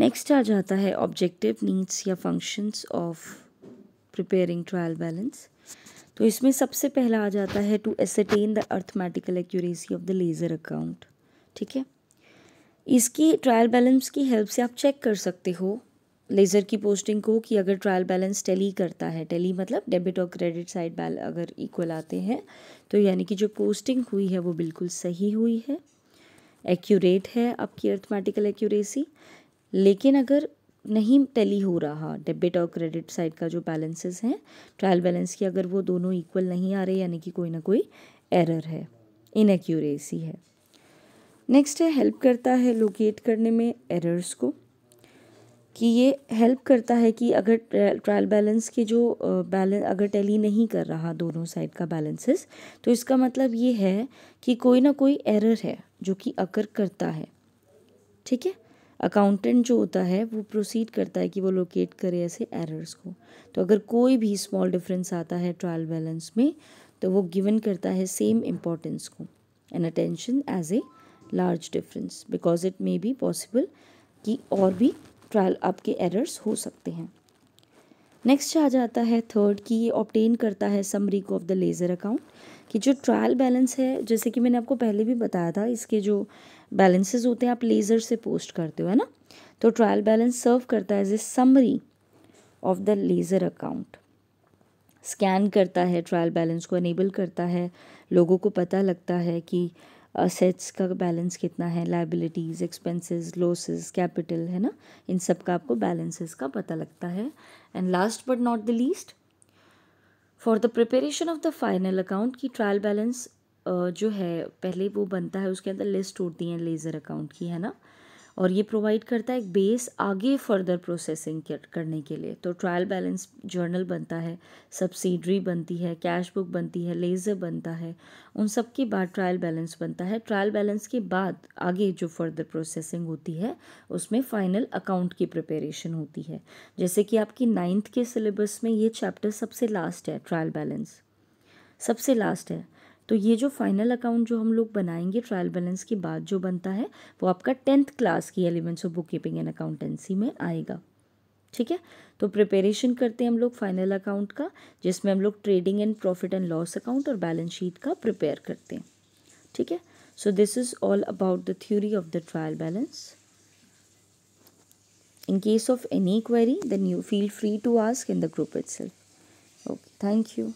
next आ जाता है ऑब्जेक्टिव नीड्स या functions of preparing trial balance तो इसमें सबसे पहला आ जाता है to ascertain the arithmetical accuracy of the ledger account ठीक है इसकी ट्रायल बैलेंस की हेल्प से आप चेक कर सकते हो लेज़र की पोस्टिंग को कि अगर ट्रायल बैलेंस टेली करता है टेली मतलब डेबिट और क्रेडिट साइड बैल अगर इक्वल आते हैं तो यानी कि जो पोस्टिंग हुई है वो बिल्कुल सही हुई है एक्यूरेट है आपकी अर्थमेटिकल एक्यूरेसी लेकिन अगर नहीं टैली हो रहा डेबिट और क्रेडिट साइड का जो बैलेंसेस हैं ट्रायल बैलेंस की अगर वो दोनों इक्वल नहीं आ रहे यानी कि कोई ना कोई एरर है इनएक्यूरेसी है नेक्स्ट है हेल्प करता है लोकेट करने में एरर्स को कि ये हेल्प करता है कि अगर ट्रायल बैलेंस के जो बैलेंस अगर टैली नहीं कर रहा दोनों साइड का बैलेंसेस तो इसका मतलब ये है कि कोई ना कोई एरर है जो कि अकर करता है ठीक है अकाउंटेंट जो होता है वो प्रोसीड करता है कि वो लोकेट करे ऐसे एरर्स को तो अगर कोई भी स्मॉल डिफरेंस आता है ट्रायल बैलेंस में तो वो गिवन करता है सेम इम्पोर्टेंस को an attention as a large difference because it may be possible कि और भी ट्रायल आपके एरर्स हो सकते हैं नेक्स्ट आ जाता है थर्ड कि ये ऑप्टेन करता है समरी को ऑफ द लेज़र अकाउंट कि जो ट्रायल बैलेंस है जैसे कि मैंने आपको पहले भी बताया था इसके जो बैलेंसेज होते हैं आप लेज़र से पोस्ट करते हो है ना तो ट्रायल बैलेंस सर्व करता है as a summary of the ledger account scan करता है ट्रायल बैलेंस को एनेबल करता है लोगों को पता लगता है कि असेट्स का बैलेंस कितना है लाइबिलिटीज़ एक्सपेंसेस लॉसेस कैपिटल है ना इन सब का आपको बैलेंसेस का पता लगता है and last but not the least for the preparation of the final account की ट्रायल बैलेंस जो है पहले वो बनता है उसके अंदर लिस्ट होती है लेज़र अकाउंट की है ना और ये प्रोवाइड करता है एक बेस आगे फर्दर प्रोसेसिंग करने के लिए तो ट्रायल बैलेंस जर्नल बनता है सब्सिडरी बनती है कैश बुक बनती है लेज़र बनता है उन सब के बाद ट्रायल बैलेंस बनता है ट्रायल बैलेंस के बाद आगे जो फर्दर प्रोसेसिंग होती है उसमें फ़ाइनल अकाउंट की प्रिपेरेशन होती है जैसे कि आपकी नाइन्थ के सिलेबस में ये चैप्टर सबसे लास्ट है ट्रायल बैलेंस सबसे लास्ट है तो ये जो फाइनल अकाउंट जो हम लोग बनाएंगे ट्रायल बैलेंस के बाद जो बनता है वो आपका टेंथ क्लास की elements of book keeping and accountancy में आएगा ठीक है तो प्रिपेरेशन करते हैं हम लोग फाइनल अकाउंट का जिसमें हम लोग trading and profit and loss account और बैलेंस शीट का प्रिपेयर करते हैं ठीक है so this is all about the theory of the trial balance in of any any then you feel free to ask in the group group self okay thank you